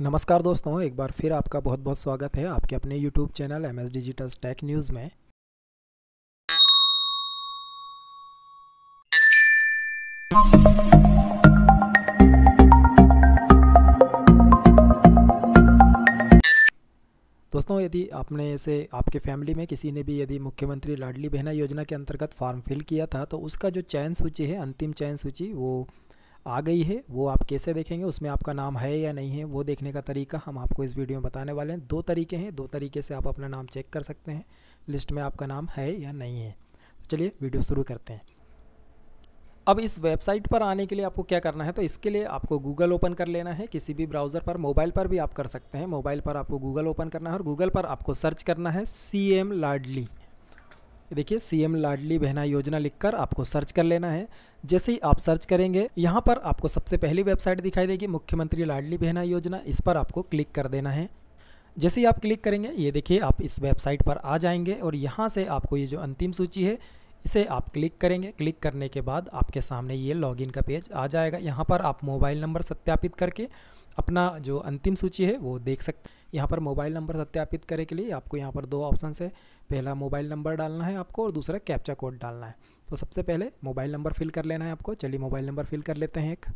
नमस्कार दोस्तों एक बार फिर आपका बहुत बहुत स्वागत है आपके अपने YouTube channel M S digital tech news में दोस्तों यदि आपने ऐसे आपके फैमिली में किसी ने भी यदि मुख्यमंत्री लाडली बहना योजना के अंतर्गत फॉर्म फिल किया था तो उसका जो चयन सूची है अंतिम चयन सूची वो आ गई है वो आप कैसे देखेंगे उसमें आपका नाम है या नहीं है वो देखने का तरीका हम आपको इस वीडियो में बताने वाले हैं दो तरीके हैं दो तरीके से आप अपना नाम चेक कर सकते हैं लिस्ट में आपका नाम है या नहीं है चलिए वीडियो शुरू करते हैं अब इस वेबसाइट पर आने के लिए आपको क्या करना है तो इसके लिए आपको गूगल ओपन कर लेना है किसी भी ब्राउज़र पर मोबाइल पर भी आप कर सकते हैं मोबाइल पर आपको गूगल ओपन करना है और गूगल पर आपको सर्च करना है सी एम लाडली देखिए सी एम लाडली बहना योजना लिखकर आपको सर्च कर लेना है जैसे ही आप सर्च करेंगे यहाँ पर आपको सबसे पहली वेबसाइट दिखाई देगी मुख्यमंत्री लाडली बहना योजना इस पर आपको क्लिक कर देना है जैसे ही आप क्लिक करेंगे ये देखिए आप इस वेबसाइट पर आ जाएंगे और यहाँ से आपको ये जो अंतिम सूची है इसे आप क्लिक करेंगे क्लिक करने के बाद आपके सामने ये लॉगिन का पेज आ जाएगा यहाँ पर आप मोबाइल नंबर सत्यापित करके अपना जो अंतिम सूची है वो देख सकते यहाँ पर मोबाइल नंबर सत्यापित करने के लिए आपको यहाँ पर दो ऑप्शन है पहला मोबाइल नंबर डालना है आपको और दूसरा कैप्चा कोड डालना है तो सबसे पहले मोबाइल नंबर फिल कर लेना है आपको चलिए मोबाइल नंबर फिल कर लेते हैं एक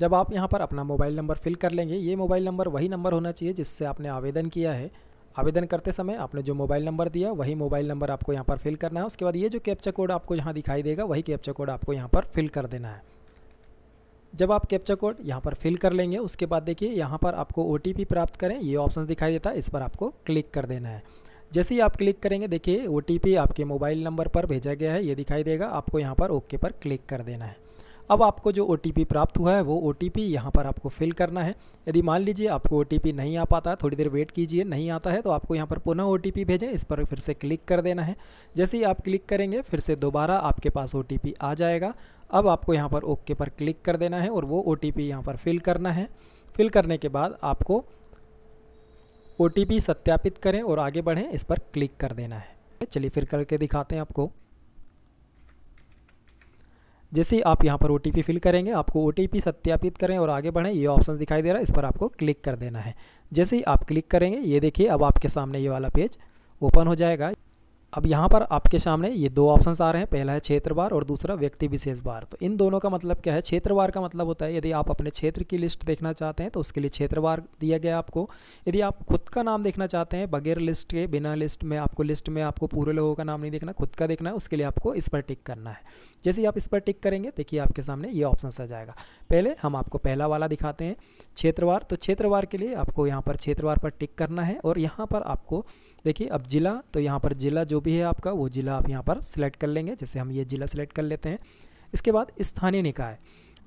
जब आप यहाँ पर अपना मोबाइल नंबर फिल कर लेंगे ये मोबाइल नंबर वही नंबर होना चाहिए जिससे आपने आवेदन किया है आवेदन करते समय आपने जो मोबाइल नंबर दिया वही मोबाइल नंबर आपको यहाँ पर फिल करना है उसके बाद ये जो कैप्चा कोड आपको यहाँ दिखाई देगा वही कैप्चा कोड आपको यहाँ पर फिल कर देना है जब आप कैप्चा कोड यहाँ पर फिल कर लेंगे उसके बाद देखिए यहाँ पर आपको ओ प्राप्त करें ये ऑप्शन दिखाई देता है इस पर आपको क्लिक कर देना है जैसे ही आप क्लिक करेंगे देखिए ओ आपके मोबाइल नंबर पर भेजा गया है ये दिखाई देगा आपको यहाँ पर ओके पर क्लिक कर देना है अब आपको जो ओ प्राप्त हुआ है वो ओ टी पी यहाँ पर आपको फिल करना है यदि मान लीजिए आपको ओ नहीं आ पाता थोड़ी देर वेट कीजिए नहीं आता है तो आपको यहाँ पर पुनः ओ भेजें इस पर फिर से क्लिक कर देना है जैसे ही आप क्लिक करेंगे फिर से दोबारा आपके पास ओ आ जाएगा अब आपको यहाँ पर ओके पर क्लिक कर देना है और वो ओ टी पर फिल करना है फिल करने के बाद आपको ओ सत्यापित करें और आगे बढ़ें इस पर क्लिक कर देना है चलिए फिर करके दिखाते हैं आपको जैसे ही आप यहाँ पर ओ फिल करेंगे आपको ओ सत्यापित करें और आगे बढ़ें ये ऑप्शन दिखाई दे रहा है इस पर आपको क्लिक कर देना है जैसे ही आप क्लिक करेंगे ये देखिए अब आपके सामने ये वाला पेज ओपन हो जाएगा अब यहाँ पर आपके सामने ये दो ऑप्शंस आ रहे हैं पहला है क्षेत्रवार और दूसरा व्यक्ति विशेष बार तो इन दोनों का मतलब क्या है क्षेत्रवार का मतलब होता है यदि आप अपने क्षेत्र की लिस्ट देखना चाहते हैं तो उसके लिए क्षेत्रवार दिया गया आपको यदि आप खुद का नाम देखना चाहते हैं बगैर लिस्ट के बिना लिस्ट में आपको लिस्ट में आपको पूरे लोगों का नाम नहीं देखना खुद का देखना है उसके लिए आपको इस पर टिक करना है जैसे आप इस पर टिक करेंगे देखिए आपके सामने ये ऑप्शन आ जाएगा पहले हम आपको पहला वाला दिखाते हैं क्षेत्रवार तो क्षेत्रवार के लिए आपको यहाँ पर क्षेत्रवार पर टिक करना है और यहाँ पर आपको देखिए अब ज़िला तो यहाँ पर ज़िला जो भी है आपका वो ज़िला आप यहाँ पर सिलेक्ट कर लेंगे जैसे हम ये ज़िला सिलेक्ट कर लेते हैं इसके बाद स्थानीय निकाय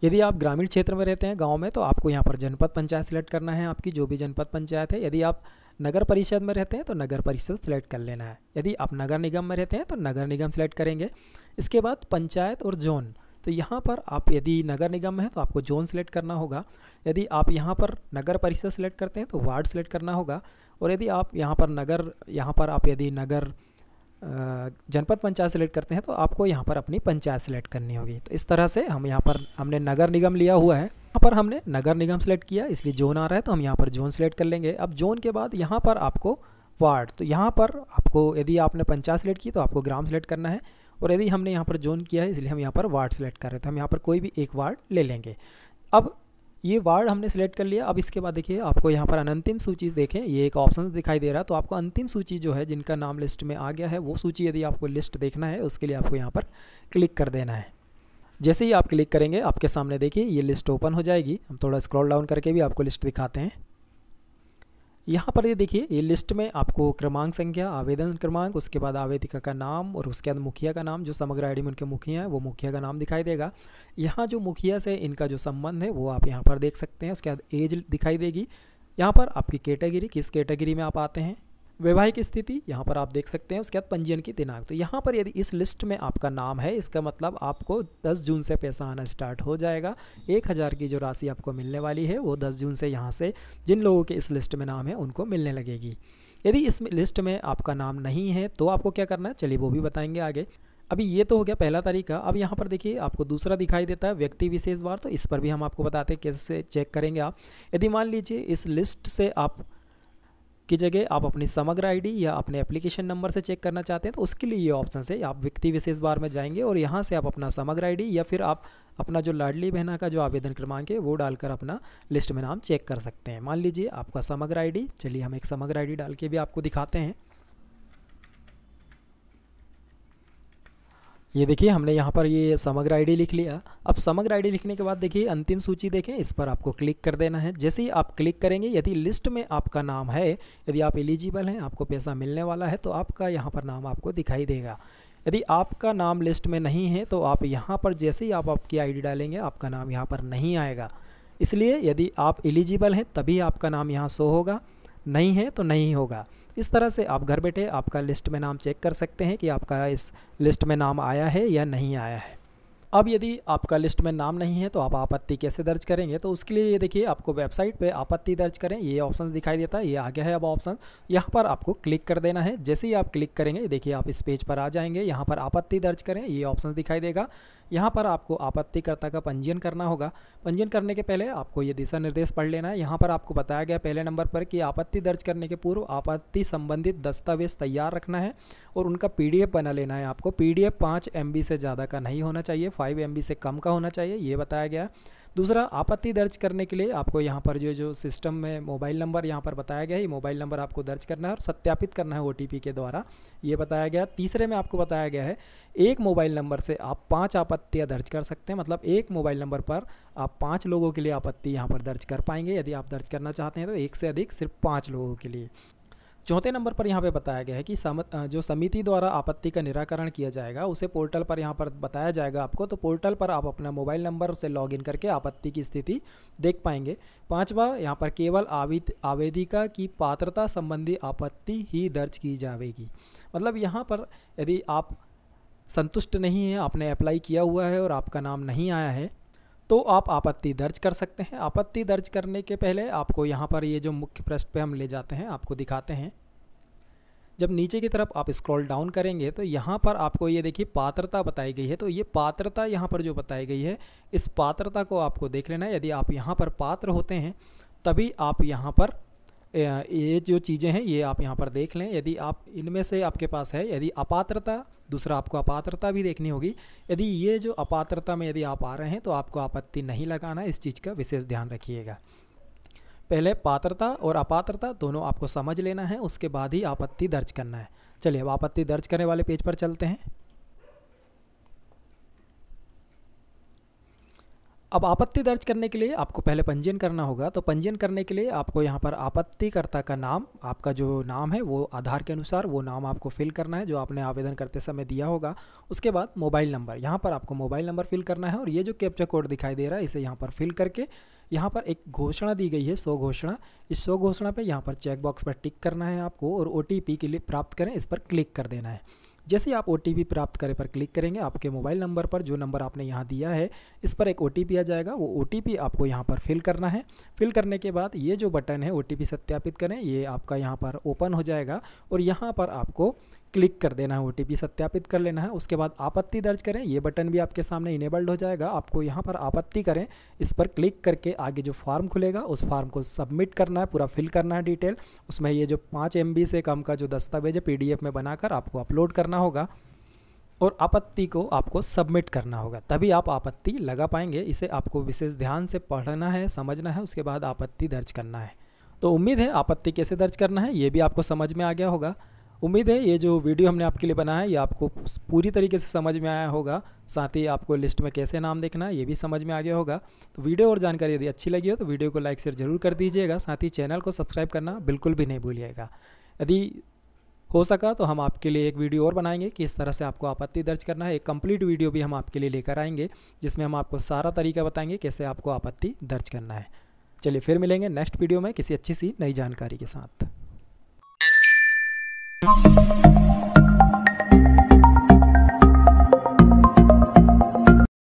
यदि आप ग्रामीण क्षेत्र में रहते हैं गाँव में तो आपको यहाँ पर जनपद पंचायत सेलेक्ट करना है आपकी जो भी जनपद पंचायत है यदि आप नगर परिषद में रहते हैं तो नगर परिषद सेलेक्ट कर लेना है यदि आप नगर निगम में रहते हैं तो नगर निगम सेलेक्ट करेंगे इसके बाद पंचायत और जोन तो यहाँ पर आप यदि नगर निगम में हैं तो आपको जोन सेलेक्ट करना होगा यदि आप यहाँ पर नगर परिषद सेलेक्ट करते हैं तो वार्ड सेलेक्ट करना होगा और यदि आप यहाँ पर नगर यहाँ पर आप यदि नगर जनपद पंचायत सेलेक्ट करते हैं तो आपको यहाँ पर अपनी पंचायत सेलेक्ट करनी होगी तो इस तरह से हम यहाँ पर हमने नगर निगम लिया हुआ है यहाँ पर हमने नगर निगम सेलेक्ट किया इसलिए जोन आ रहा है तो हम यहाँ पर जोन सेलेक्ट कर लेंगे अब जोन के बाद यहाँ पर आपको वार्ड तो यहाँ पर आपको यदि आपने पंचायत सेलेक्ट की तो आपको ग्राम सेलेक्ट करना है और यदि हमने यहाँ पर जोन किया है इसलिए हम यहाँ पर वार्ड सेलेक्ट कर रहे थे हम यहाँ पर कोई भी एक वार्ड ले लेंगे अब ये वार्ड हमने सेलेक्ट कर लिया अब इसके बाद देखिए आपको यहाँ पर अनंतिम सूची देखें ये एक ऑप्शन दिखाई दे रहा है तो आपको अंतिम सूची जो है जिनका नाम लिस्ट में आ गया है वो सूची यदि आपको लिस्ट देखना है उसके लिए आपको यहाँ पर क्लिक कर देना है जैसे ही आप क्लिक करेंगे आपके सामने देखिए ये लिस्ट ओपन हो जाएगी हम थोड़ा स्क्रॉल डाउन करके भी आपको लिस्ट दिखाते हैं यहाँ पर ये देखिए ये लिस्ट में आपको क्रमांक संख्या आवेदन क्रमांक उसके बाद आवेदिका का नाम और उसके बाद मुखिया का नाम जो समग्र आईडी में उनके मुखिया है वो मुखिया का नाम दिखाई देगा यहाँ जो मुखिया से इनका जो संबंध है वो आप यहाँ पर देख सकते हैं उसके बाद एज दिखाई देगी यहाँ पर आपकी कैटेगरी किस कैटेगरी में आप आते हैं वैवाहिक स्थिति यहाँ पर आप देख सकते हैं उसके बाद पंजीयन की दिनांक तो यहाँ पर यदि इस लिस्ट में आपका नाम है इसका मतलब आपको 10 जून से पैसा आना स्टार्ट हो जाएगा एक हज़ार की जो राशि आपको मिलने वाली है वो 10 जून से यहाँ से जिन लोगों के इस लिस्ट में नाम है उनको मिलने लगेगी यदि इस लिस्ट में आपका नाम नहीं है तो आपको क्या करना है चलिए वो भी बताएंगे आगे अभी ये तो हो गया पहला तरीका अब यहाँ पर देखिए आपको दूसरा दिखाई देता है व्यक्ति विशेष बार तो इस पर भी हम आपको बताते हैं कैसे चेक करेंगे आप यदि मान लीजिए इस लिस्ट से आप की जगह आप अपनी समग्र आईडी या अपने एप्लीकेशन नंबर से चेक करना चाहते हैं तो उसके लिए ये ऑप्शन है आप व्यक्ति विशेष बार में जाएंगे और यहाँ से आप अपना समग्र आईडी या फिर आप अपना जो लाडली बहना का जो आवेदन क्रमांक है वो डालकर अपना लिस्ट में नाम चेक कर सकते हैं मान लीजिए आपका समग्र आईडी चलिए हम एक समग्र आईडी डाल के भी आपको दिखाते हैं ये देखिए हमने यहाँ पर ये समग्र आईडी लिख लिया अब समग्र आईडी लिखने के बाद देखिए अंतिम सूची देखें इस पर आपको क्लिक कर देना है जैसे ही आप क्लिक करेंगे यदि लिस्ट में आपका नाम है यदि आप एलिजिबल हैं आपको पैसा मिलने वाला है तो आपका यहाँ पर नाम आपको दिखाई देगा यदि आपका नाम लिस्ट में नहीं है तो आप यहाँ पर जैसे ही आप आपकी आई डालेंगे आपका नाम यहाँ पर नहीं आएगा इसलिए यदि आप एलिजिबल हैं तभी आपका नाम यहाँ शो होगा नहीं है तो नहीं होगा इस तरह से आप घर बैठे आपका लिस्ट में नाम चेक कर सकते हैं कि आपका इस लिस्ट में नाम आया है या नहीं आया है अब यदि आपका लिस्ट में नाम नहीं है तो आप आपत्ति कैसे दर्ज करेंगे तो उसके लिए ये देखिए आपको वेबसाइट पे आपत्ति दर्ज करें ये ऑप्शन दिखाई देता है ये आ गया है अब ऑप्शन यहाँ पर आपको क्लिक कर देना है जैसे ही आप क्लिक करेंगे देखिए आप इस पेज पर आ जाएंगे यहाँ पर आपत्ति दर्ज करें ये ऑप्शन दिखाई देगा यहाँ पर आपको आपत्तिकर्ता का पंजीयन करना होगा पंजीयन करने के पहले आपको ये दिशा निर्देश पढ़ लेना है यहाँ पर आपको बताया गया पहले नंबर पर कि आपत्ति दर्ज करने के पूर्व आपत्ति संबंधित दस्तावेज तैयार रखना है और उनका पीडीएफ बना लेना है आपको पीडीएफ डी एफ से ज़्यादा का नहीं होना चाहिए फाइव एम से कम का होना चाहिए ये बताया गया दूसरा आपत्ति दर्ज करने के लिए आपको यहाँ पर जो जो सिस्टम में मोबाइल नंबर यहाँ पर बताया गया है मोबाइल नंबर आपको दर्ज करना है और सत्यापित करना है ओ के द्वारा ये बताया गया तीसरे में आपको बताया गया है एक मोबाइल नंबर से आप पाँच आपत्तियाँ दर्ज कर सकते हैं मतलब एक मोबाइल नंबर पर आप पाँच लोगों के लिए आपत्ति यहाँ पर दर्ज कर पाएंगे यदि आप दर्ज करना चाहते हैं तो एक से अधिक सिर्फ पाँच लोगों के लिए चौथे नंबर पर यहाँ पे बताया गया है कि सम जो समिति द्वारा आपत्ति का निराकरण किया जाएगा उसे पोर्टल पर यहाँ पर बताया जाएगा आपको तो पोर्टल पर आप अपना मोबाइल नंबर से लॉगिन करके आपत्ति की स्थिति देख पाएंगे पाँचवा यहाँ पर केवल आवित आवेदिका की पात्रता संबंधी आपत्ति ही दर्ज की जाएगी मतलब यहाँ पर यदि आप संतुष्ट नहीं हैं आपने अप्लाई किया हुआ है और आपका नाम नहीं आया है तो आप आपत्ति दर्ज कर सकते हैं आपत्ति दर्ज करने के पहले आपको यहाँ पर ये जो मुख्य पृष्ठ पे हम ले जाते हैं आपको दिखाते हैं जब नीचे की तरफ आप स्क्रॉल डाउन करेंगे तो यहाँ पर आपको ये देखिए पात्रता बताई गई है तो ये पात्रता यहाँ पर जो बताई गई है इस पात्रता को आपको देख लेना है यदि आप यहाँ पर पात्र होते हैं तभी आप यहाँ पर ये जो चीज़ें हैं ये आप यहाँ पर देख लें यदि आप इनमें से आपके पास है यदि अपात्रता दूसरा आपको अपात्रता भी देखनी होगी यदि ये जो अपात्रता में यदि आप आ रहे हैं तो आपको आपत्ति नहीं लगाना इस चीज़ का विशेष ध्यान रखिएगा पहले पात्रता और अपात्रता दोनों आपको समझ लेना है उसके बाद ही आपत्ति दर्ज करना है चलिए अब आपत्ति दर्ज करने वाले पेज पर चलते हैं अब आपत्ति दर्ज करने के लिए आपको पहले पंजीयन करना होगा तो पंजीयन करने के लिए आपको यहाँ पर आपत्तिकर्ता का नाम आपका जो नाम है वो आधार के अनुसार वो नाम आपको फिल करना है जो आपने आवेदन करते समय दिया होगा उसके बाद मोबाइल नंबर यहाँ पर आपको मोबाइल नंबर फिल करना है और ये जो कैप्चा कोड दिखाई दे रहा है इसे यहाँ पर फिल करके यहाँ पर एक घोषणा दी गई है सौ घोषणा इस सौ घोषणा पर यहाँ पर चेकबॉक्स पर टिक करना है आपको और ओ के लिए प्राप्त करें इस पर क्लिक कर देना है जैसे आप ओ प्राप्त करें पर क्लिक करेंगे आपके मोबाइल नंबर पर जो नंबर आपने यहाँ दिया है इस पर एक ओ आ जाएगा वो ओ आपको यहाँ पर फिल करना है फिल करने के बाद ये जो बटन है ओ सत्यापित करें ये आपका यहाँ पर ओपन हो जाएगा और यहाँ पर आपको क्लिक कर देना है ओ सत्यापित कर लेना है उसके बाद आपत्ति दर्ज करें ये बटन भी आपके सामने इनेबल्ड हो जाएगा आपको यहाँ पर आपत्ति करें इस पर क्लिक करके आगे जो फॉर्म खुलेगा उस फॉर्म को सबमिट करना है पूरा फिल करना है डिटेल उसमें ये जो पाँच एम से कम का जो दस्तावेज है पी में बनाकर आपको अपलोड करना होगा और आपत्ति को आपको सबमिट करना होगा तभी आप आपत्ति लगा पाएंगे इसे आपको विशेष ध्यान से पढ़ना है समझना है उसके बाद आपत्ति दर्ज करना है तो उम्मीद है आपत्ति कैसे दर्ज करना है ये भी आपको समझ में आ गया होगा उम्मीद है ये जो वीडियो हमने आपके लिए बनाया है ये आपको पूरी तरीके से समझ में आया होगा साथ ही आपको लिस्ट में कैसे नाम देखना है ये भी समझ में आ गया होगा तो वीडियो और जानकारी यदि अच्छी लगी हो तो वीडियो को लाइक शेयर जरूर कर दीजिएगा साथ ही चैनल को सब्सक्राइब करना बिल्कुल भी नहीं भूलिएगा यदि हो सका तो हम आपके लिए एक वीडियो और बनाएंगे कि इस तरह से आपको आपत्ति दर्ज करना है एक कंप्लीट वीडियो भी हम आपके लिए लेकर आएंगे जिसमें हम आपको सारा तरीका बताएंगे कैसे आपको आपत्ति दर्ज करना है चलिए फिर मिलेंगे नेक्स्ट वीडियो में किसी अच्छी सी नई जानकारी के साथ you